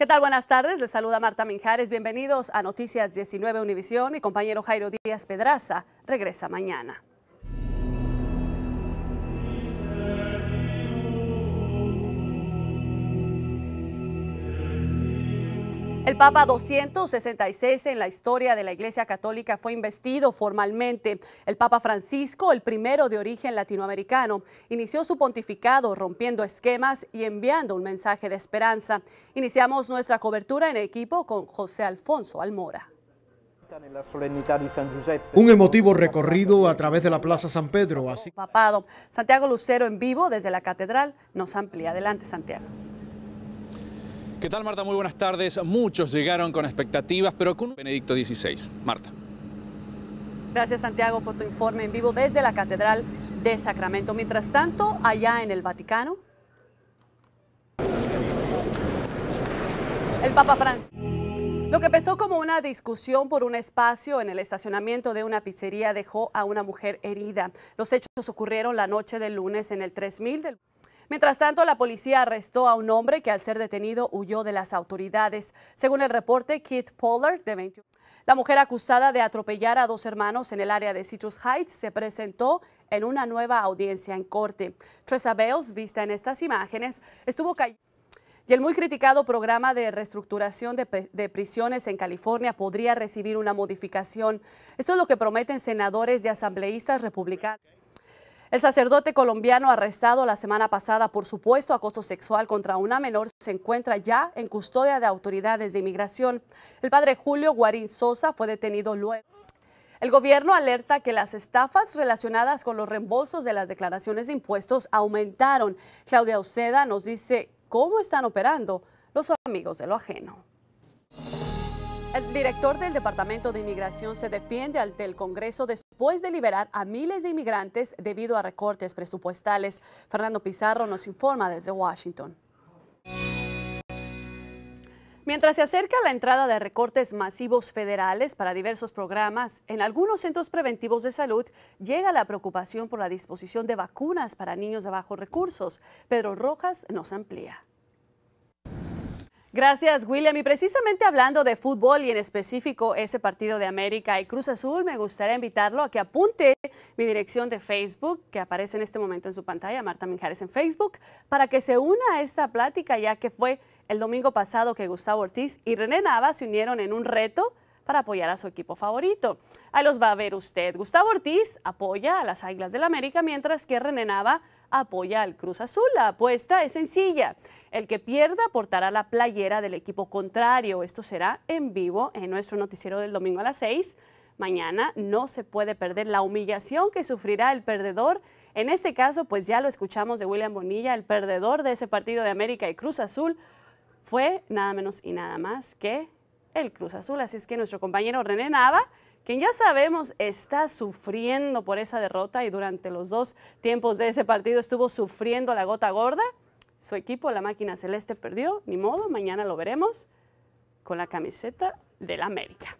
¿Qué tal? Buenas tardes. Les saluda Marta Minjares. Bienvenidos a Noticias 19 Univisión. Mi compañero Jairo Díaz Pedraza regresa mañana. El Papa 266 en la historia de la Iglesia Católica fue investido formalmente. El Papa Francisco, el primero de origen latinoamericano, inició su pontificado rompiendo esquemas y enviando un mensaje de esperanza. Iniciamos nuestra cobertura en equipo con José Alfonso Almora. Un emotivo recorrido a través de la Plaza San Pedro. Así... Papado. Santiago Lucero en vivo desde la Catedral nos amplía. Adelante, Santiago. ¿Qué tal, Marta? Muy buenas tardes. Muchos llegaron con expectativas, pero con Benedicto XVI. Marta. Gracias, Santiago, por tu informe en vivo desde la Catedral de Sacramento. Mientras tanto, allá en el Vaticano, el Papa Francisco. Lo que empezó como una discusión por un espacio en el estacionamiento de una pizzería dejó a una mujer herida. Los hechos ocurrieron la noche del lunes en el 3000 del... Mientras tanto, la policía arrestó a un hombre que al ser detenido huyó de las autoridades. Según el reporte, Keith Pollard, de 21 la mujer acusada de atropellar a dos hermanos en el área de Citrus Heights se presentó en una nueva audiencia en corte. Tresa Bales, vista en estas imágenes, estuvo callada. Y el muy criticado programa de reestructuración de, prisiones en California podría recibir una modificación. Esto es lo que prometen senadores y asambleístas republicanos. El sacerdote colombiano arrestado la semana pasada por supuesto acoso sexual contra una menor se encuentra ya en custodia de autoridades de inmigración. El padre Julio Guarín Sosa fue detenido luego. El gobierno alerta que las estafas relacionadas con los reembolsos de las declaraciones de impuestos aumentaron. Claudia Oceda nos dice cómo están operando los amigos de lo ajeno. El director del Departamento de Inmigración se defiende ante el Congreso de después de liberar a miles de inmigrantes debido a recortes presupuestales. Fernando Pizarro nos informa desde Washington. Mientras se acerca la entrada de recortes masivos federales para diversos programas, en algunos centros preventivos de salud llega la preocupación por la disposición de vacunas para niños de bajos recursos. Pedro Rojas nos amplía. Gracias, William. Y precisamente hablando de fútbol y en específico ese partido de América y Cruz Azul, me gustaría invitarlo a que apunte mi dirección de Facebook, que aparece en este momento en su pantalla, Marta Mijares en Facebook, para que se una a esta plática, ya que fue el domingo pasado que Gustavo Ortiz y René Nava se unieron en un reto para apoyar a su equipo favorito. Ahí los va a ver usted. Gustavo Ortiz apoya a las Águilas del América, mientras que René Nava apoya al Cruz Azul. La apuesta es sencilla. El que pierda portará la playera del equipo contrario. Esto será en vivo en nuestro noticiero del domingo a las 6. Mañana no se puede perder la humillación que sufrirá el perdedor. En este caso, pues ya lo escuchamos de William Bonilla, el perdedor de ese partido de América y Cruz Azul fue nada menos y nada más que el Cruz Azul. Así es que nuestro compañero René Nava quien ya sabemos está sufriendo por esa derrota y durante los dos tiempos de ese partido estuvo sufriendo la gota gorda. Su equipo, la máquina celeste, perdió, ni modo, mañana lo veremos con la camiseta del América.